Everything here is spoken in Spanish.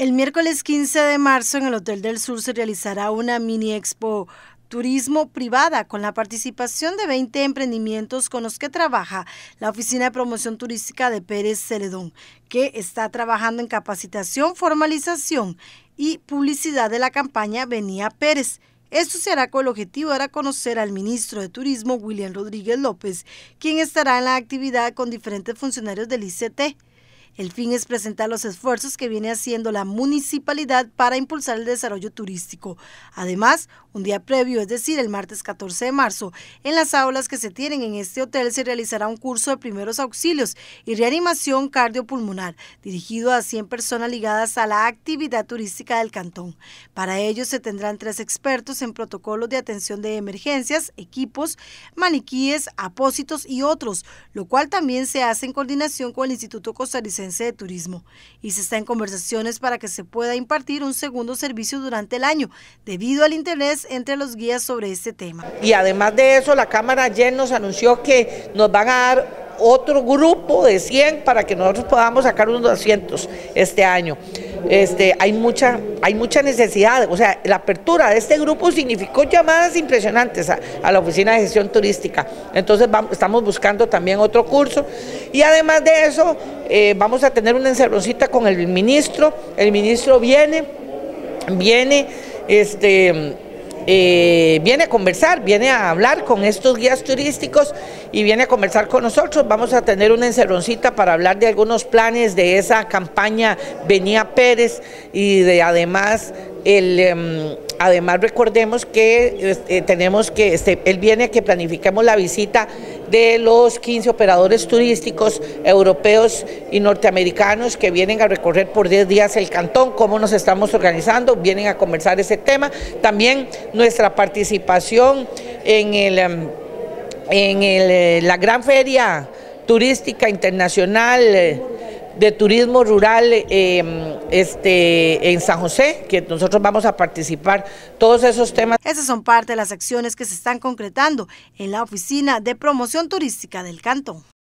El miércoles 15 de marzo en el Hotel del Sur se realizará una mini expo turismo privada con la participación de 20 emprendimientos con los que trabaja la Oficina de Promoción Turística de Pérez Ceredón, que está trabajando en capacitación, formalización y publicidad de la campaña Venía Pérez. Esto se hará con el objetivo de dar a conocer al ministro de Turismo, William Rodríguez López, quien estará en la actividad con diferentes funcionarios del ICT. El fin es presentar los esfuerzos que viene haciendo la municipalidad para impulsar el desarrollo turístico. Además, un día previo, es decir, el martes 14 de marzo, en las aulas que se tienen en este hotel se realizará un curso de primeros auxilios y reanimación cardiopulmonar dirigido a 100 personas ligadas a la actividad turística del cantón. Para ello se tendrán tres expertos en protocolos de atención de emergencias, equipos, maniquíes, apósitos y otros, lo cual también se hace en coordinación con el Instituto Costarricense de Turismo y se está en conversaciones para que se pueda impartir un segundo servicio durante el año, debido al interés entre los guías sobre este tema. Y además de eso, la Cámara ayer nos anunció que nos van a dar otro grupo de 100 para que nosotros podamos sacar unos 200 este año. Este, hay, mucha, hay mucha necesidad, o sea, la apertura de este grupo significó llamadas impresionantes a, la Oficina de Gestión Turística. Entonces vamos, estamos buscando también otro curso y además de eso eh, vamos a tener una encerroncita con el ministro, el ministro viene, viene, este eh, viene a conversar, viene a hablar con estos guías turísticos y viene a conversar con nosotros. Vamos a tener una encerroncita para hablar de algunos planes de esa campaña Venía Pérez y de además el... Em, Además, recordemos que eh, tenemos que, este, él viene a que planifiquemos la visita de los 15 operadores turísticos europeos y norteamericanos que vienen a recorrer por 10 días el cantón, cómo nos estamos organizando, vienen a conversar ese tema. También nuestra participación en, em, eh, la gran feria turística internacional eh, de turismo rural em, este, en San José, que nosotros vamos a participar, todos esos temas. Esas son parte de las acciones que se están concretando en la Oficina de Promoción Turística del Cantón.